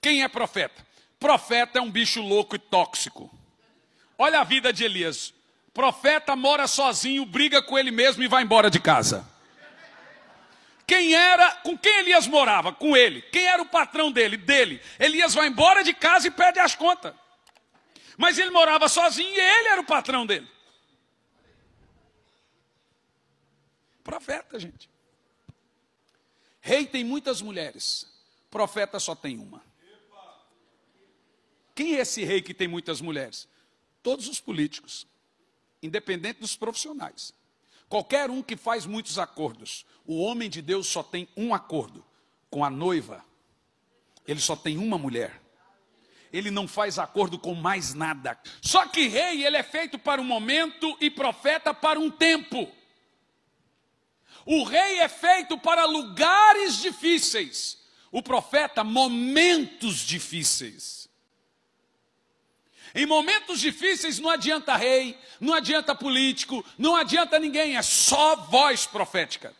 Quem é profeta? Profeta é um bicho louco e tóxico. Olha a vida de Elias. Profeta mora sozinho, briga com ele mesmo e vai embora de casa. Quem era, com quem Elias morava? Com ele. Quem era o patrão dele? Dele. Elias vai embora de casa e perde as contas. Mas ele morava sozinho e ele era o patrão dele. Profeta, gente. Rei tem muitas mulheres, profeta só tem uma. Quem é esse rei que tem muitas mulheres? Todos os políticos, independente dos profissionais. Qualquer um que faz muitos acordos. O homem de Deus só tem um acordo com a noiva. Ele só tem uma mulher. Ele não faz acordo com mais nada. Só que rei, ele é feito para um momento e profeta para um tempo. O rei é feito para lugares difíceis. O profeta, momentos difíceis. Em momentos difíceis não adianta rei, não adianta político, não adianta ninguém, é só voz profética.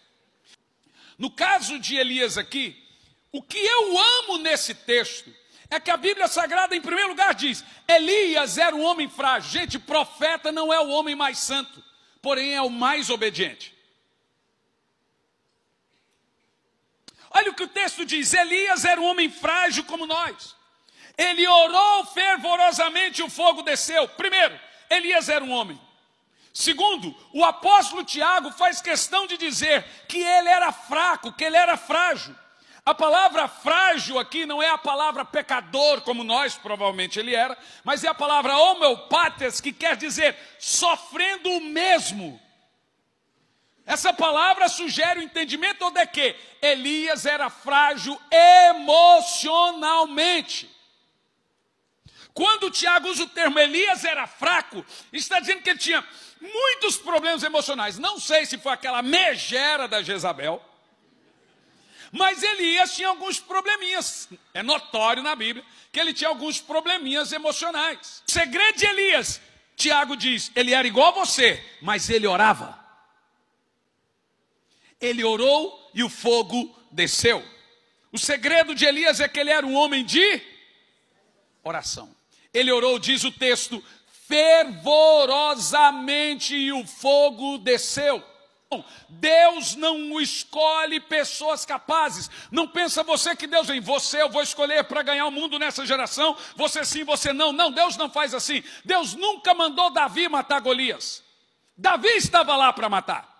No caso de Elias aqui, o que eu amo nesse texto é que a Bíblia Sagrada, em primeiro lugar, diz: Elias era um homem frágil. Gente, profeta não é o homem mais santo, porém é o mais obediente. Olha o que o texto diz: Elias era um homem frágil como nós. Ele orou fervorosamente e o fogo desceu. Primeiro, Elias era um homem. Segundo, o apóstolo Tiago faz questão de dizer que ele era fraco, que ele era frágil. A palavra frágil aqui não é a palavra pecador, como nós provavelmente ele era, mas é a palavra homeopatas, que quer dizer sofrendo o mesmo. Essa palavra sugere o entendimento de que Elias era frágil emocionalmente. Quando Tiago usa o termo Elias era fraco, está dizendo que ele tinha muitos problemas emocionais. Não sei se foi aquela megera da Jezabel, mas Elias tinha alguns probleminhas. É notório na Bíblia que ele tinha alguns probleminhas emocionais. O segredo de Elias, Tiago diz, ele era igual a você, mas ele orava. Ele orou e o fogo desceu. O segredo de Elias é que ele era um homem de oração. Ele orou, diz o texto, fervorosamente e o fogo desceu. Deus não escolhe pessoas capazes. Não pensa você que Deus em você eu vou escolher para ganhar o mundo nessa geração. Você sim, você não. Não, Deus não faz assim. Deus nunca mandou Davi matar Golias. Davi estava lá para matar.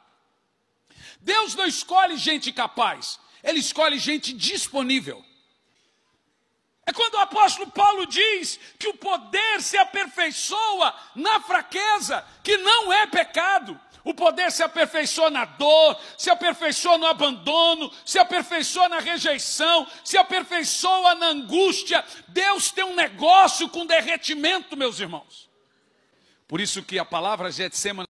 Deus não escolhe gente capaz. Ele escolhe gente disponível. É quando o apóstolo Paulo diz que o poder se aperfeiçoa na fraqueza, que não é pecado. O poder se aperfeiçoa na dor, se aperfeiçoa no abandono, se aperfeiçoa na rejeição, se aperfeiçoa na angústia. Deus tem um negócio com derretimento, meus irmãos. Por isso que a palavra Getsemane